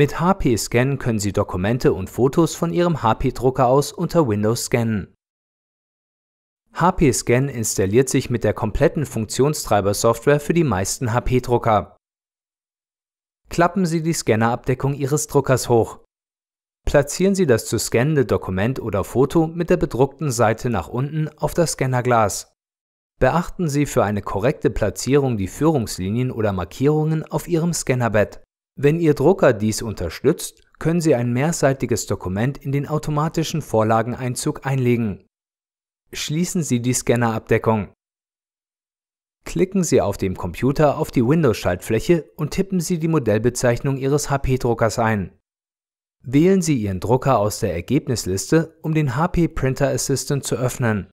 Mit HP Scan können Sie Dokumente und Fotos von Ihrem HP-Drucker aus unter Windows scannen. HP Scan installiert sich mit der kompletten Funktionstreiber-Software für die meisten HP-Drucker. Klappen Sie die Scannerabdeckung Ihres Druckers hoch. Platzieren Sie das zu scannende Dokument oder Foto mit der bedruckten Seite nach unten auf das Scannerglas. Beachten Sie für eine korrekte Platzierung die Führungslinien oder Markierungen auf Ihrem Scannerbett. Wenn Ihr Drucker dies unterstützt, können Sie ein mehrseitiges Dokument in den automatischen Vorlageneinzug einlegen. Schließen Sie die Scannerabdeckung. Klicken Sie auf dem Computer auf die Windows-Schaltfläche und tippen Sie die Modellbezeichnung Ihres HP-Druckers ein. Wählen Sie Ihren Drucker aus der Ergebnisliste, um den HP Printer Assistant zu öffnen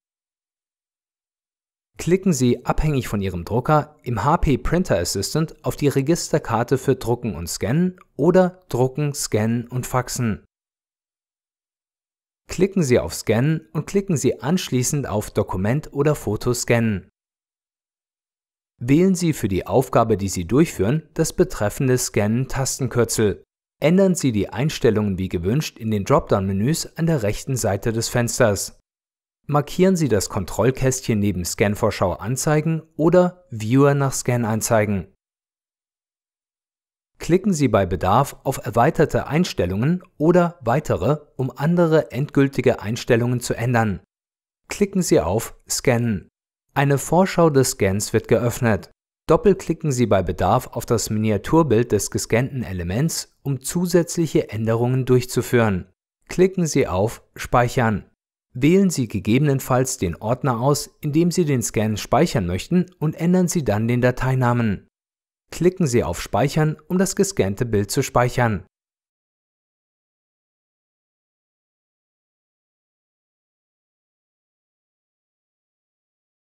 klicken Sie abhängig von Ihrem Drucker im HP Printer Assistant auf die Registerkarte für Drucken und Scannen oder Drucken, Scannen und Faxen. Klicken Sie auf Scannen und klicken Sie anschließend auf Dokument oder Foto scannen. Wählen Sie für die Aufgabe, die Sie durchführen, das betreffende Scannen-Tastenkürzel. Ändern Sie die Einstellungen wie gewünscht in den Dropdown-Menüs an der rechten Seite des Fensters. Markieren Sie das Kontrollkästchen neben Scanvorschau anzeigen oder Viewer nach Scan anzeigen. Klicken Sie bei Bedarf auf Erweiterte Einstellungen oder Weitere, um andere endgültige Einstellungen zu ändern. Klicken Sie auf Scannen. Eine Vorschau des Scans wird geöffnet. Doppelklicken Sie bei Bedarf auf das Miniaturbild des gescannten Elements, um zusätzliche Änderungen durchzuführen. Klicken Sie auf Speichern. Wählen Sie gegebenenfalls den Ordner aus, in dem Sie den Scan speichern möchten und ändern Sie dann den Dateinamen. Klicken Sie auf Speichern, um das gescannte Bild zu speichern